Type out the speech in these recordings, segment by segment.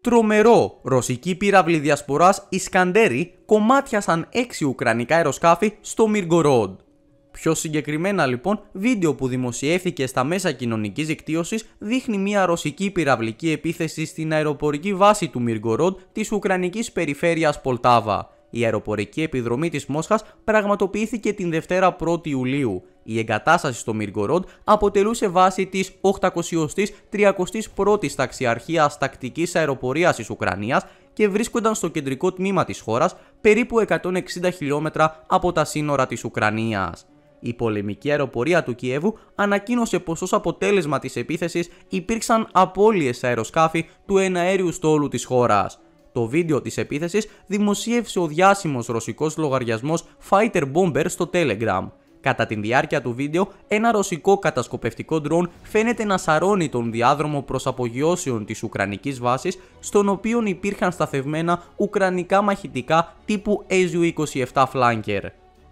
Τρομερό! Ρωσική πύραυλη διασποράς Ισκαντέρι κομμάτιασαν 6 ουκρανικά αεροσκάφη στο Μιργκορόντ. Πιο συγκεκριμένα λοιπόν, βίντεο που δημοσιεύθηκε στα μέσα κοινωνικής δικτύωσης δείχνει μια ρωσική πυραυλική επίθεση στην αεροπορική βάση του Μιργκορόντ της ουκρανικής περιφέρειας Πολτάβα η αεροπορική επιδρομή της Μόσχας πραγματοποιήθηκε την Δευτέρα 1η Ιουλίου. Η εγκατάσταση στο Μυργκορόντ αποτελούσε βάση της 831η Ταξιαρχίας Τακτικής Αεροπορίας της Ουκρανίας και βρίσκονταν στο κεντρικό τμήμα της χώρας, περίπου 160 χιλιόμετρα από τα σύνορα τη Ουκρανία. Η εγκατασταση στο μιργκοροντ αποτελουσε βαση τη 831 η ταξιαρχια τακτικη αεροποριας της ουκρανιας και βρισκονταν στο κεντρικο τμημα της χωρας περιπου 160 χιλιομετρα απο τα συνορα της ουκρανιας η πολεμικη αεροπορια του Κιέβου ανακοίνωσε πως ως αποτέλεσμα της επίθεσης υπήρξαν απώλειες αεροσκάφη του εναέριου στόλου της χώρας το βίντεο της επίθεσης δημοσίευσε ο διάσημος ρωσικός λογαριασμός Fighter Bomber στο Telegram. Κατά την διάρκεια του βίντεο, ένα ρωσικό κατασκοπευτικό ντρόν φαίνεται να σαρώνει τον διάδρομο προς απογειώσεων της Ουκρανικής βάσης, στον οποίο υπήρχαν σταθευμένα Ουκρανικά μαχητικά τύπου SU-27 Flanker.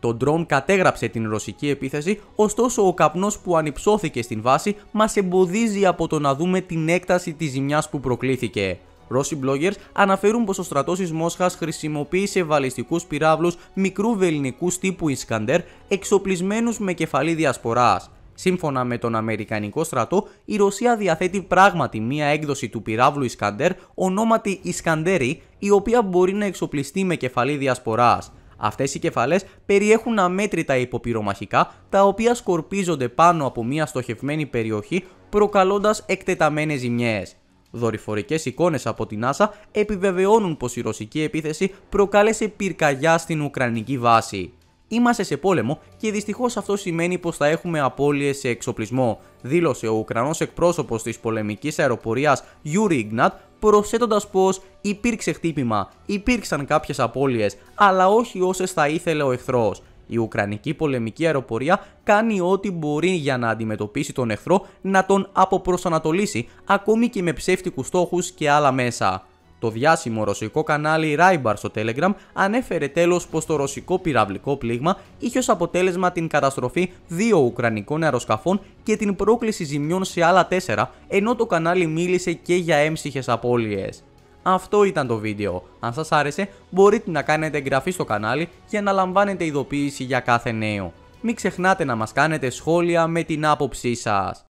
Το ντρόν κατέγραψε την ρωσική επίθεση, ωστόσο ο καπνός που ανυψώθηκε στην βάση μας εμποδίζει από το να δούμε την έκταση της ζημιάς που προκλήθηκε. Ρώσοι bloggers αναφέρουν πως ο στρατός Μόσχας χρησιμοποιεί σε βαλιστικούς πυράβλους μικρού βεληνικού τύπου Ισκαντέρ εξοπλισμένους με κεφαλή διασποράς. Σύμφωνα με τον Αμερικανικό στρατό, η Ρωσία διαθέτει πράγματι μία έκδοση του πυράβλου Ισκαντέρ ονόματι Ισκαντερί, η οποία μπορεί να εξοπλιστεί με κεφαλή διασποράς. Αυτές οι κεφαλές περιέχουν αμέτρητα υποπυρομαχικά, τα οποία σκορπίζονται πάνω από μία στοχευμένη περιοχή, προκαλώντας εκτεταμένες ζημιές. Δορυφορικές εικόνες από την NASA επιβεβαιώνουν πως η ρωσική επίθεση προκάλεσε πυρκαγιά στην Ουκρανική βάση. Είμαστε σε πόλεμο και δυστυχώς αυτό σημαίνει πως θα έχουμε απώλειες σε εξοπλισμό, δήλωσε ο Ουκρανός εκπρόσωπος της πολεμικής αεροπορίας Yuri Ignat, προσθέτοντας πως υπήρξε χτύπημα, υπήρξαν κάποιες απώλειες, αλλά όχι όσες θα ήθελε ο εχθρός. Η Ουκρανική πολεμική αεροπορία κάνει ό,τι μπορεί για να αντιμετωπίσει τον εχθρό, να τον αποπροσανατολίσει, ακόμη και με ψεύτικους στόχους και άλλα μέσα. Το διάσημο ρωσικό κανάλι Raibar στο Telegram ανέφερε τέλος πως το ρωσικό πυραυλικό πλήγμα είχε ως αποτέλεσμα την καταστροφή δύο ουκρανικών αεροσκαφών και την πρόκληση ζημιών σε άλλα τέσσερα, ενώ το κανάλι μίλησε και για έμψυχες απώλειες. Αυτό ήταν το βίντεο. Αν σας άρεσε μπορείτε να κάνετε εγγραφή στο κανάλι για να λαμβάνετε ειδοποίηση για κάθε νέο. Μην ξεχνάτε να μας κάνετε σχόλια με την άποψή σας.